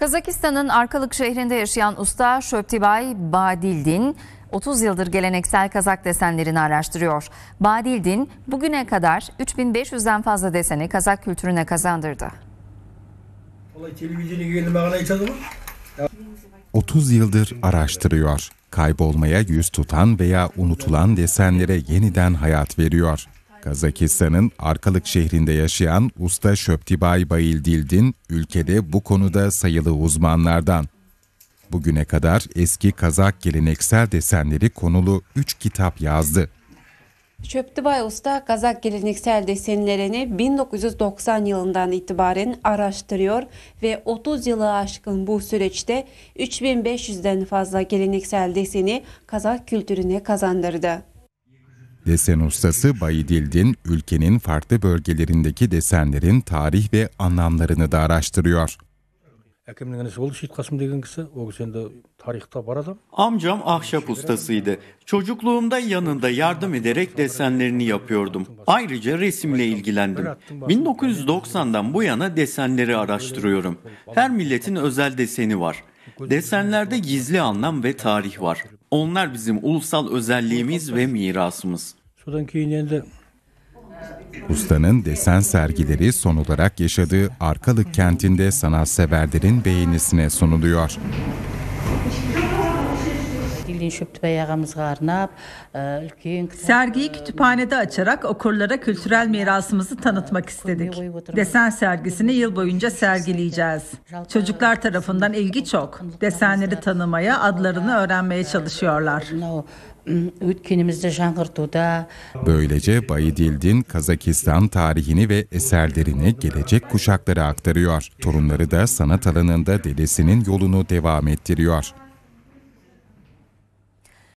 Kazakistan'ın Arkalık şehrinde yaşayan usta Şöptibay Badildin 30 yıldır geleneksel Kazak desenlerini araştırıyor. Badildin bugüne kadar 3500'den fazla deseni Kazak kültürüne kazandırdı. 30 yıldır araştırıyor. Kaybolmaya yüz tutan veya unutulan desenlere yeniden hayat veriyor. Kazakistan'ın Arkalık şehrinde yaşayan usta Şöptibay Bayildildin ülkede bu konuda sayılı uzmanlardan. Bugüne kadar eski Kazak geleneksel desenleri konulu 3 kitap yazdı. Şöptibay Usta Kazak geleneksel desenlerini 1990 yılından itibaren araştırıyor ve 30 yılı aşkın bu süreçte 3500'den fazla geleneksel deseni Kazak kültürüne kazandırdı. Desen ustası Bayi Dildin, ülkenin farklı bölgelerindeki desenlerin tarih ve anlamlarını da araştırıyor. Amcam ahşap ustasıydı. Çocukluğumda yanında yardım ederek desenlerini yapıyordum. Ayrıca resimle ilgilendim. 1990'dan bu yana desenleri araştırıyorum. Her milletin özel deseni var. Desenlerde gizli anlam ve tarih var. Onlar bizim ulusal özelliğimiz ve mirasımız. Ustanın desen sergileri son olarak yaşadığı Arkalık kentinde sanatseverlerin beğenisine sunuluyor bildiğin şöptübe yağamızı arnab, Sergiyi kütüphanede açarak okurlara kültürel mirasımızı tanıtmak istedik. Desen sergisini yıl boyunca sergileyeceğiz. Çocuklar tarafından ilgi çok. Desenleri tanımaya, adlarını öğrenmeye çalışıyorlar. Ötkenimizde жаңғыртуда. Böylece Bayidildin Kazakistan tarihini ve eserlerini gelecek kuşaklara aktarıyor. Torunları da sanat alanında dedesinin yolunu devam ettiriyor.